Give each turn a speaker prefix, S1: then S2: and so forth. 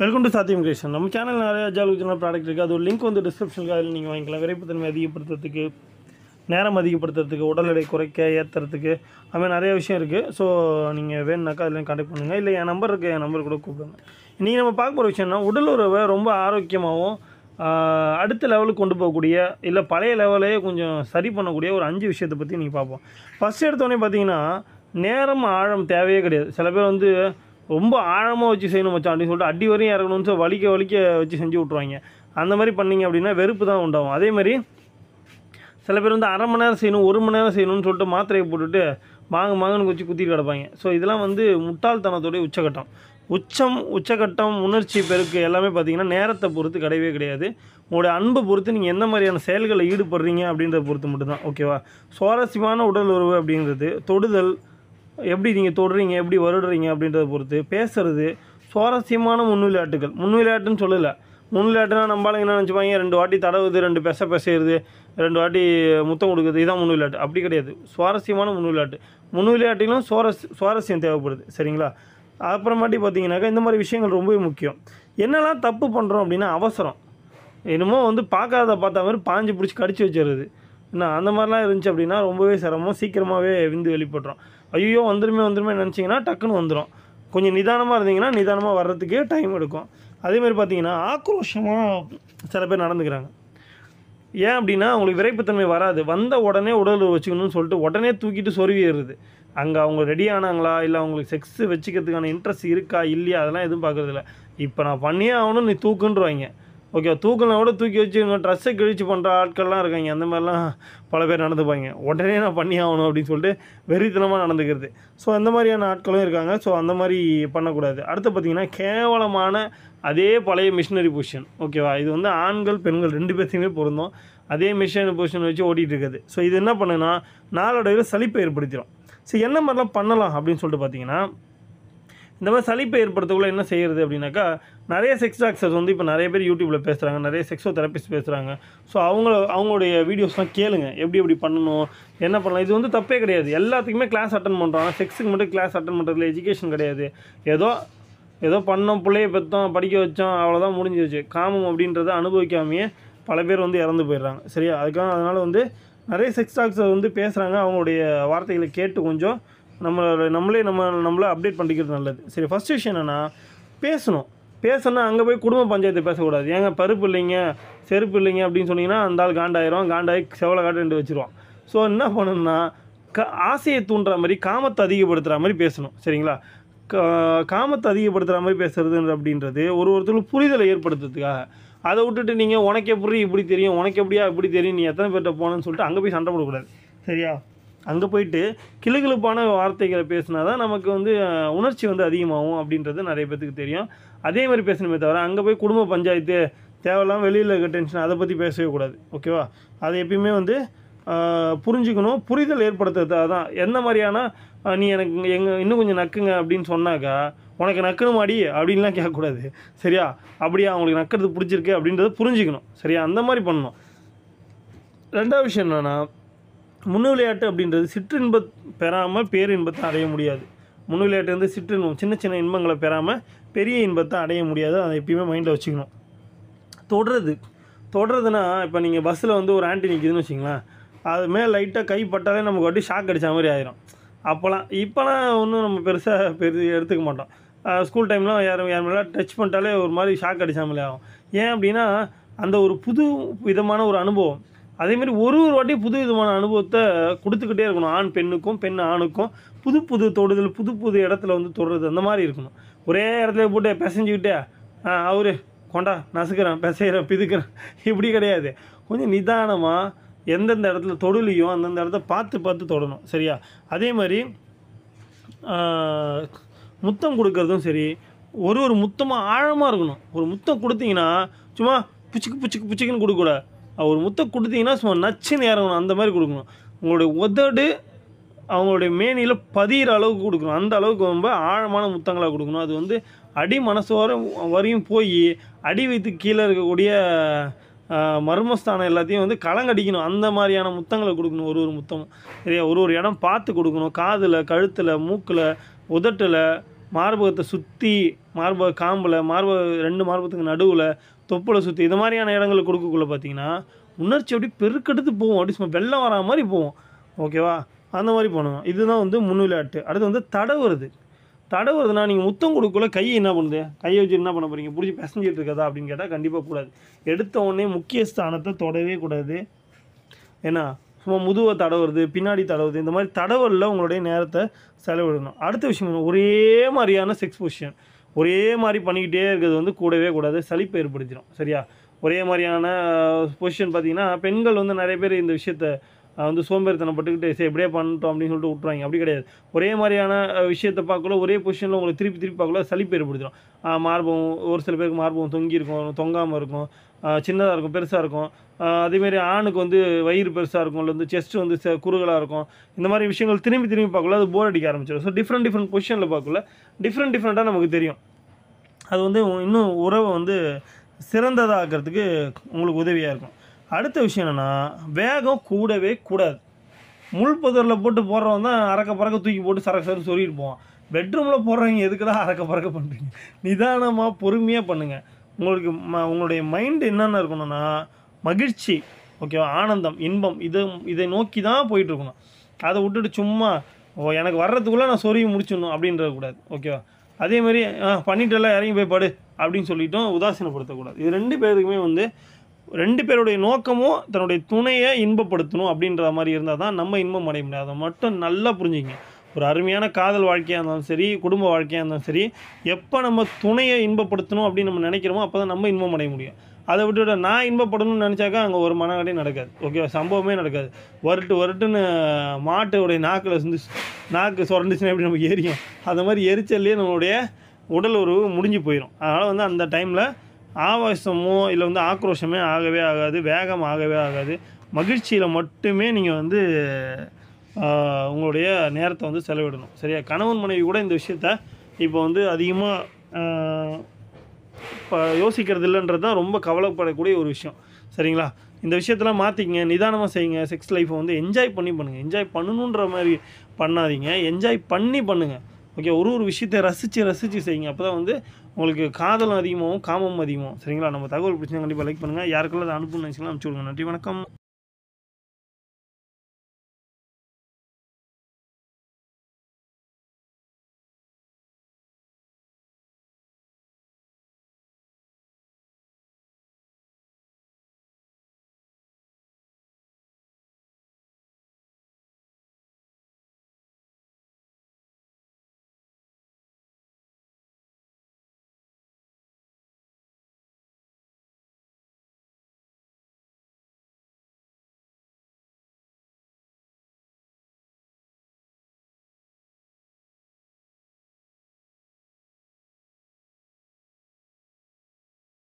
S1: welcome to Saathiyam creation நம்ம channel நிறையா ஜாலுஜனா ப்ராடக்ட் இருக்குது அது ஒரு லிங்க் வந்து டிஸ்கிரிப்ஷனுக்கு அதில் நீங்கள் வாங்கிக்கலாம் விரைப்புத்தன்மை அதிகப்படுத்துறதுக்கு நேரம் அதிகப்படுத்துறதுக்கு உடல் எடை குறைக்க ஏற்றுறதுக்கு அதுமாதிரி நிறைய விஷயம் இருக்குது ஸோ நீங்கள் வேணுனாக்கா அதில் கான்டெக்ட் பண்ணுங்கள் இல்லை என் நம்பர் இருக்குது என் நம்பர் கூட கூப்பிடுங்க இன்றைக்கி நம்ம பார்க்க போகிற விஷயம்னா உடல் உறவை ரொம்ப ஆரோக்கியமாகவும் அடுத்த லெவலுக்கு கொண்டு போகக்கூடிய இல்லை பழைய லெவலையே கொஞ்சம் சரி பண்ணக்கூடிய ஒரு அஞ்சு விஷயத்தை பற்றி நீங்கள் பார்ப்போம் ஃபஸ்ட் எடுத்தோடனே பார்த்தீங்கன்னா நேரம் ஆழம் தேவையே கிடையாது சில பேர் வந்து ரொம்ப ஆழமாக வச்சு செய்யணும் மச்சான் அப்படின்னு சொல்லிட்டு அடி வரையும் இறங்கணும்னு சொல்லி வலிக்க வலிக்க வச்சு செஞ்சு விட்ருவாங்க அந்த மாதிரி பண்ணிங்க அப்படின்னா வெறுப்பு தான் உண்டாகும் அதேமாதிரி சில பேர் வந்து அரை மணி நேரம் செய்யணும் ஒரு மணி நேரம் செய்யணும்னு சொல்லிட்டு மாத்திரையை போட்டுட்டு மாங்கு மாங்கன்னு வச்சு குத்திட்டு கிடப்பாங்க ஸோ இதெல்லாம் வந்து முட்டாள்தனத்துடைய உச்சகட்டம் உச்சம் உச்சகட்டம் உணர்ச்சி பெருக்கு எல்லாமே பார்த்தீங்கன்னா நேரத்தை பொறுத்து கிடையவே கிடையாது உங்களுடைய அன்பை பொறுத்து நீங்கள் எந்த மாதிரியான செயல்களில் ஈடுபடுறீங்க அப்படின்றத பொறுத்து மட்டும்தான் ஓகேவா சுவாரஸ்யமான உடல் உறவு அப்படிங்கிறது தொடுதல் எப்படி நீங்கள் தொடுறீங்க எப்படி வருடுறீங்க அப்படின்றத பொறுத்து பேசுறது சுவாரஸ்யமான முன் விளையாட்டுகள் முன் விளையாட்டுன்னு சொல்லலை முன் விளையாட்டுனா நம்மளால என்ன நினச்சிப்பாங்க ரெண்டு வாட்டி தடவுது ரெண்டு பெச பெசையுது ரெண்டு வாட்டி முத்தம் கொடுக்குறது இதான் முன் விளையாட்டு அப்படி கிடையாது சுவாரஸ்யமான முன் விளையாட்டு முன் விளையாட்டிலும் சுவாரஸ் சுவாரஸ்யம் தேவைப்படுது சரிங்களா அப்புறமாட்டி பார்த்தீங்கன்னாக்கா இந்த மாதிரி விஷயங்கள் ரொம்பவே முக்கியம் என்னெல்லாம் தப்பு பண்ணுறோம் அப்படின்னா அவசரம் என்னமோ வந்து பார்க்காத பார்த்தா மாதிரி பாஞ்சு பிடிச்சி கடிச்சு வச்சிடுறது என்ன அந்த மாதிரிலாம் இருந்துச்சு அப்படின்னா ரொம்பவே சிரமம் சீக்கிரமாகவே விந்து வெளிப்படுறோம் ஐயோ வந்துருமே வந்துருமே நினச்சிங்கன்னா டக்குன்னு வந்துடும் கொஞ்சம் நிதானமாக இருந்தீங்கன்னா நிதானமாக வர்றதுக்கே டைம் எடுக்கும் அதேமாதிரி பார்த்தீங்கன்னா ஆக்ரோஷமாக சில பேர் நடந்துக்கிறாங்க ஏன் அப்படின்னா அவங்களுக்கு விரைப்புத்தன்மை வராது வந்த உடனே உடல் வச்சுக்கணும்னு சொல்லிட்டு உடனே தூக்கிட்டு சொருவிடுறது அங்கே அவங்க ரெடி ஆனாங்களா இல்லை அவங்களுக்கு செக்ஸ் வச்சுக்கிறதுக்கான இன்ட்ரெஸ்ட் இருக்கா இல்லையா அதெல்லாம் எதுவும் பார்க்குறதில்ல இப்போ நான் பண்ணியே ஆகணும் நீ தூக்குன்றவாங்க ஓகே தூக்கலாம் கூட தூக்கி வச்சு இவங்க ட்ரெஸ்ஸை கிழிச்சு பண்ணுற ஆட்கள்லாம் இருக்காங்க அந்த மாதிரிலாம் பல பேர் நடந்துப்பாங்க உடனே நான் பண்ணி ஆகணும் அப்படின்னு சொல்லிட்டு வெறித்தனமாக நடந்துக்கிறது ஸோ அந்த மாதிரியான ஆட்களும் இருக்காங்க ஸோ அந்த மாதிரி பண்ணக்கூடாது அடுத்து பார்த்திங்கன்னா கேவலமான அதே பழைய மிஷினரி பொசிஷன் ஓகேவா இது வந்து ஆண்கள் பெண்கள் ரெண்டு பேர்த்தையுமே பொருந்தோம் அதே மிஷினரி பொசிஷன் வச்சு ஓட்டிகிட்டு இருக்குது ஸோ இது என்ன பண்ணுன்னா நாளடைவில் சலிப்பை ஏற்படுத்திடும் ஸோ என்ன மாதிரிலாம் பண்ணலாம் அப்படின்னு சொல்லிட்டு பார்த்தீங்கன்னா இந்த மாதிரி சளிப்பை ஏற்படுத்தக்குள்ள என்ன செய்கிறது அப்படின்னாக்கா நிறைய செக்ஸ் டாக்டர்ஸ் வந்து இப்போ நிறைய பேர் யூடியூப்பில் பேசுகிறாங்க நிறைய செக்ஸோ தெரப்பிஸ்ட் பேசுகிறாங்க ஸோ அவங்க அவங்களுடைய வீடியோஸ்லாம் கேளுங்க எப்படி எப்படி பண்ணணும் என்ன பண்ணலாம் இது வந்து தப்பே கிடையாது எல்லாத்துக்குமே கிளாஸ் அட்டன் பண்ணுறோம் செக்ஸுக்கு மட்டும் கிளாஸ் அட்டன் பண்ணுறதுல எஜுகேஷன் கிடையாது ஏதோ ஏதோ பண்ணோம் பிள்ளைய பெற்றோம் படிக்க வச்சோம் அவ்வளோதான் முடிஞ்சிருச்சு காமம் அப்படின்றத அனுபவிக்காமையே பல பேர் வந்து இறந்து போயிடுறாங்க சரியா அதுக்காக அதனால் வந்து நிறைய செக்ஸ் டாக்ஸர் வந்து பேசுகிறாங்க அவங்களுடைய வார்த்தைகளை கேட்டு கொஞ்சம் நம்மளோட நம்மளே நம்ம நம்மளே அப்டேட் பண்ணிக்கிறது நல்லது சரி ஃபஸ்ட் விஷயம் என்னென்னா பேசணும் பேசணும்னா அங்கே போய் குடும்ப பஞ்சாயத்து பேசக்கூடாது ஏங்க பருப்பு இல்லைங்க செருப்பு இல்லைங்க அப்படின்னு சொன்னீங்கன்னா அந்த ஆள் காண்டாயிரும் காண்டாயி செவ்வளோ காட்டுண்டு வச்சுருவான் ஸோ என்ன பண்ணணும்னா க ஆசையை தூண்டுற மாதிரி காமத்தை அதிகப்படுத்துகிற மாதிரி பேசணும் சரிங்களா காமத்தை அதிகப்படுத்துகிற மாதிரி பேசுகிறது அப்படின்றது ஒரு ஒருத்தருக்கு புரிதலை ஏற்படுத்துறதுக்காக அதை விட்டுட்டு நீங்கள் உனக்கு எப்படி இப்படி தெரியும் உனக்கு எப்படியா இப்படி தெரியும் நீ எத்தனை பேர்கிட்ட போனேன்னு சொல்லிட்டு அங்கே போய் சண்டை போடக்கூடாது சரியா அங்கே போயிட்டு கிளுகிழப்பான வார்த்தைகளை பேசினா தான் நமக்கு வந்து உணர்ச்சி வந்து அதிகமாகும் அப்படின்றது நிறைய பேத்துக்கு தெரியும் அதே மாதிரி பேசணுமே தவிர அங்கே போய் குடும்ப பஞ்சாயத்து தேவையில்லாமல் வெளியில் இருக்க டென்ஷன் அதை பற்றி பேசவே கூடாது ஓகேவா அதை எப்பயுமே வந்து புரிஞ்சுக்கணும் புரிதல் ஏற்படுத்துறதாக தான் எந்த மாதிரியான நீ எனக்கு எங்கள் இன்னும் கொஞ்சம் நக்குங்க அப்படின்னு சொன்னாக்கா உனக்கு நக்கணும் மாடி அப்படின்லாம் கேட்கக்கூடாது சரியா அப்படியா அவங்களுக்கு நக்கிறது பிடிச்சிருக்கு அப்படின்றத புரிஞ்சுக்கணும் சரியா அந்த மாதிரி பண்ணணும் ரெண்டாவது விஷயம் என்னென்னா முன்னு விளையாட்டு அப்படின்றது சிற்றின்ப பெறாமல் பேரின்பத்தை அடைய முடியாது முன்னு விளையாட்டு வந்து சிற்றின்பம் சின்ன சின்ன இன்பங்களை பெறாமல் பெரிய இன்பத்தை அடைய முடியாது அதை எப்பயுமே மைண்டில் வச்சுக்கணும் தொடுறது தொடுறதுன்னா இப்போ நீங்கள் பஸ்ஸில் வந்து ஒரு ஆண்டி நிற்கிதுன்னு வச்சிங்களேன் அது மேலே லைட்டாக கைப்பட்டாலே நமக்கு அப்படியே ஷாக் அடித்த மாதிரி ஆயிரும் அப்போலாம் இப்போலாம் ஒன்றும் நம்ம பெருசாக பெரு எடுத்துக்க மாட்டோம் ஸ்கூல் டைம்லாம் யாரும் யார் மேலே டச் பண்ணிட்டாலே ஒரு மாதிரி ஷாக் அடித்த மாதிரி ஆகும் ஏன் அப்படின்னா அந்த ஒரு புது விதமான ஒரு அனுபவம் மாதிரி ஒரு ஒரு வாட்டி புது விதமான அனுபவத்தை கொடுத்துக்கிட்டே இருக்கணும் ஆண் பெண்ணுக்கும் பெண் ஆணுக்கும் புது புது தொடுதல் புது புது இடத்துல வந்து தொடுறது அந்த மாதிரி இருக்கணும் ஒரே இடத்துல போட்டு பிசைஞ்சுக்கிட்டே அவரு கொண்டா நசுக்கிறேன் பிசைகிறேன் பிதுக்கிறேன் இப்படி கிடையாது கொஞ்சம் நிதானமாக எந்தெந்த இடத்துல தொடுலையும் அந்தந்த இடத்த பார்த்து பார்த்து தொடணும் சரியா அதே மாதிரி முத்தம் கொடுக்கறதும் சரி ஒரு ஒரு முத்தமாக ஆழமாக இருக்கணும் ஒரு முத்தம் கொடுத்தீங்கன்னா சும்மா பிச்சுக்கு பிச்சுக்கு பிச்சுக்குன்னு கொடுக்கக்கூடாது ஒரு முத்தம் கொடுத்தீங்கன்னா சும்மா நச்சு நேரம் அந்த மாதிரி கொடுக்கணும் உங்களுடைய உதடு அவங்களுடைய மேனியில் பதிகிற அளவுக்கு கொடுக்கணும் அந்த அளவுக்கு ரொம்ப ஆழமான முத்தங்களாக கொடுக்கணும் அது வந்து அடி மனசு வர வரையும் போய் அடி வைத்து கீழே இருக்கக்கூடிய மர்மஸ்தானம் எல்லாத்தையும் வந்து கலங்கடிக்கணும் அந்த மாதிரியான முத்தங்களை கொடுக்கணும் ஒரு ஒரு முத்தமும் சரியா ஒரு ஒரு இடம் பார்த்து கொடுக்கணும் காதில் கழுத்தில் மூக்கில் உதட்டில் மார்பகத்தை சுற்றி மார்பக காம்பில் மார்பக ரெண்டு மார்பகத்துக்கு நடுவில் தொப்புளை சுற்றி இது மாதிரியான இடங்களை கொடுக்கக்குள்ள பார்த்தீங்கன்னா உணர்ச்சி அப்படி பெருக்கெடுத்து போவோம் அப்படி சும்மா வெள்ளம் வரா மாதிரி போவோம் ஓகேவா அந்த மாதிரி போனோம் இதுதான் வந்து விளையாட்டு அடுத்து வந்து தடவுறது தடவுறதுனா நீங்கள் முத்தம் கொடுக்கல கையை என்ன பண்ணுது கையை வச்சு என்ன பண்ண போகிறீங்க பிடிச்சி பிசஞ்சிட்டு இருக்கதா அப்படின்னு கேட்டால் கண்டிப்பாக கூடாது எடுத்த உடனே முக்கிய ஸ்தானத்தை தொடவே கூடாது ஏன்னா சும்மா முதுவை தடவுறது பின்னாடி தடவுறது இந்த மாதிரி தடவலில் உங்களுடைய நேரத்தை செலவிடணும் அடுத்த விஷயம் ஒரே மாதிரியான செக்ஸ் பொசிஷன் ஒரே மாதிரி பண்ணிக்கிட்டே இருக்கிறது வந்து கூடவே கூடாது சளிப்பை ஏற்படுத்திடும் சரியா ஒரே மாதிரியான பொசிஷன் பார்த்திங்கன்னா பெண்கள் வந்து நிறைய பேர் இந்த விஷயத்த வந்து பட்டுக்கிட்டு சரி எப்படியே பண்ணிட்டோம் அப்படின்னு சொல்லிட்டு விட்ருவாங்க அப்படி கிடையாது ஒரே மாதிரியான விஷயத்தை பார்க்கல ஒரே பொசிஷனில் உங்களுக்கு திருப்பி திருப்பி பார்க்கல சளிப்பு ஏற்படுத்திடும் மார்பம் ஒரு சில பேருக்கு மார்பம் தொங்கி இருக்கும் தொங்காமல் இருக்கும் சின்னதாக இருக்கும் பெருசாக இருக்கும் அதேமாரி ஆணுக்கு வந்து வயிறு பெருசாக இருக்கும் இல்லை வந்து செஸ்ட் வந்து ச குறுகலாக இருக்கும் இந்த மாதிரி விஷயங்கள் திரும்பி திரும்பி பார்க்கல அது போர் அடிக்க ஆரம்பிச்சிடும் ஸோ டிஃப்ரெண்ட் டிஃப்ரெண்ட் பொசிஷனில் பார்க்கல டிஃப்ரெண்ட் டிஃப்ரெண்ட்டாக நமக்கு தெரியும் அது வந்து இன்னும் உறவை வந்து சிறந்ததாகிறதுக்கு உங்களுக்கு உதவியாக இருக்கும் அடுத்த விஷயம் என்னென்னா வேகம் கூடவே கூடாது முள் போட்டு போடுறவங்க தான் அறக்க பறக்க தூக்கி போட்டு சரக்கு சரக்கு சொல்லிட்டு போவான் பெட்ரூமில் போடுறவங்க தான் அறக்க பறக்க பண்ணுறீங்க நிதானமாக பொறுமையாக பண்ணுங்கள் உங்களுக்கு ம உங்களுடைய மைண்டு என்னென்ன இருக்கணும்னா மகிழ்ச்சி ஓகேவா ஆனந்தம் இன்பம் இது இதை நோக்கி தான் போயிட்டுருக்கணும் அதை விட்டுட்டு சும்மா ஓ எனக்கு வர்றதுக்குள்ளே நான் சொருகி முடிச்சிடணும் கூடாது ஓகேவா அதேமாதிரி பண்ணிட்டு எல்லாம் இறங்கி போய் படு அப்படின்னு சொல்லிட்டோம் உதாசீனப்படுத்தக்கூடாது இது ரெண்டு பேருக்குமே வந்து ரெண்டு பேருடைய நோக்கமும் தன்னுடைய துணையை இன்பப்படுத்தணும் அப்படின்ற மாதிரி இருந்தால் தான் நம்ம இன்பம் அடைய முடியும் அதை மட்டும் நல்லா புரிஞ்சுங்க ஒரு அருமையான காதல் வாழ்க்கையாக இருந்தாலும் சரி குடும்ப வாழ்க்கையாக இருந்தாலும் சரி எப்போ நம்ம துணையை இன்பப்படுத்தணும் அப்படின்னு நம்ம நினைக்கிறோமோ அப்போ தான் நம்ம இன்பம் அடைய முடியும் அதை விட்டுவிட நான் இன்பப்படணும்னு நினச்சாக்கா அங்கே ஒரு மனநிலையும் நடக்காது ஓகே சம்பவமே நடக்காது வருட்டு வருட்டுன்னு மாட்டுடைய நாக்கில் வந்து நாக்கு சுரண்டுச்சுன்னா எப்படி நமக்கு எரியும் அது மாதிரி எரிச்சல்லையே நம்மளுடைய உடல் உறவு முடிஞ்சு போயிடும் அதனால் வந்து அந்த டைமில் ஆவேசமோ இல்லை வந்து ஆக்ரோஷமே ஆகவே ஆகாது வேகம் ஆகவே ஆகாது மகிழ்ச்சியில் மட்டுமே நீங்கள் வந்து உங்களுடைய நேரத்தை வந்து செலவிடணும் சரியா கணவன் மனைவி கூட இந்த விஷயத்த இப்போ வந்து அதிகமாக இப்போ யோசிக்கிறது இல்லைன்றது தான் ரொம்ப கவலைப்படக்கூடிய ஒரு விஷயம் சரிங்களா இந்த விஷயத்தெல்லாம் மாற்றிக்கங்க நிதானமாக செய்யுங்க செக்ஸ் லைஃப்பை வந்து என்ஜாய் பண்ணி பண்ணுங்கள் என்ஜாய் பண்ணணுன்ற மாதிரி பண்ணாதீங்க என்ஜாய் பண்ணி பண்ணுங்கள் ஓகே ஒரு ஒரு விஷயத்தை ரசித்து ரசித்து செய்யுங்க அப்போ தான் வந்து உங்களுக்கு காதலும் அதிகமாகவும் காமம் அதிகமாகவும் சரிங்களா நம்ம தகவல் பிடிச்சிங்கன்னா கண்டிப்பாக லைக் பண்ணுங்கள் யாருக்கெல்லாம் அதை அனுப்புன்னு நினச்சிங்களா அனுப்பிச்சி விடுங்க நன்றி வணக்கம்